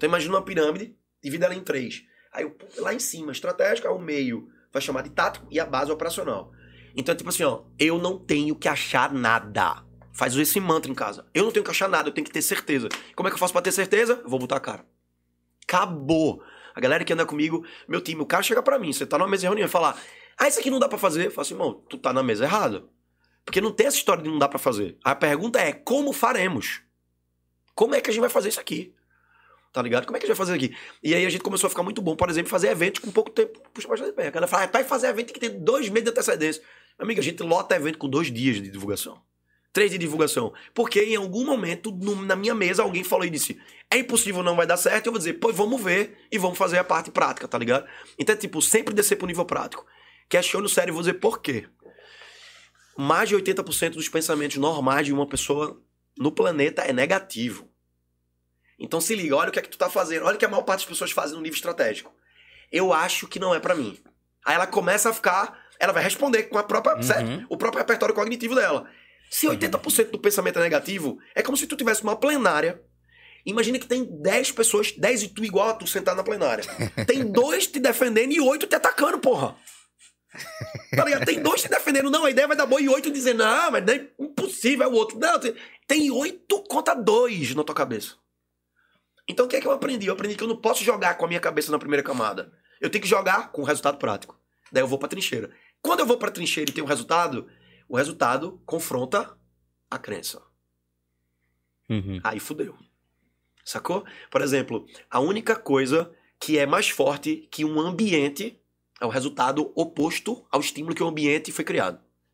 Então imagina uma pirâmide, divida ela em três. Aí lá em cima, estratégico, o meio vai chamar de tático e a base operacional. Então é tipo assim, ó, eu não tenho que achar nada. Faz esse mantra em casa. Eu não tenho que achar nada, eu tenho que ter certeza. Como é que eu faço para ter certeza? vou botar a cara. Acabou. A galera que anda comigo, meu time, o cara chega para mim, você tá numa mesa de reunião e fala: "Ah, isso aqui não dá para fazer". Eu falo assim, irmão, tu tá na mesa errada. Porque não tem essa história de não dá para fazer. A pergunta é: como faremos? Como é que a gente vai fazer isso aqui? tá ligado? Como é que a gente vai fazer aqui? E aí a gente começou a ficar muito bom, por exemplo, fazer eventos com pouco tempo, puxa bastante fazer perto. ela fala, ah, vai tá fazer evento tem que ter dois meses de antecedência. Amiga, a gente lota evento com dois dias de divulgação. Três de divulgação. Porque em algum momento, no, na minha mesa, alguém falou e disse: é impossível, não vai dar certo. Eu vou dizer, pois vamos ver e vamos fazer a parte prática, tá ligado? Então, é, tipo, sempre descer pro nível prático. Questiono sério e vou dizer por quê. Mais de 80% dos pensamentos normais de uma pessoa no planeta é negativo. Então se liga, olha o que é que tu tá fazendo, olha o que a maior parte das pessoas fazem no nível estratégico. Eu acho que não é para mim. Aí ela começa a ficar, ela vai responder com a própria, uhum. certo, o próprio repertório cognitivo dela. Se 80% uhum. do pensamento é negativo, é como se tu tivesse uma plenária. Imagina que tem 10 pessoas, 10 e tu igual a tu sentado na plenária. Tem dois te defendendo e oito te atacando, porra. Tá ligado? Tem dois te defendendo, não, a ideia vai dar boa, e oito dizendo, ah, mas é impossível, é o outro. Não, tem oito contra dois na tua cabeça. Então o que é que eu aprendi? Eu aprendi que eu não posso jogar com a minha cabeça na primeira camada. Eu tenho que jogar com o resultado prático. Daí eu vou pra trincheira. Quando eu vou pra trincheira e tenho um resultado, o resultado confronta a crença. Uhum. Aí fudeu. Sacou? Por exemplo, a única coisa que é mais forte que um ambiente é o resultado oposto ao estímulo que o ambiente foi criado.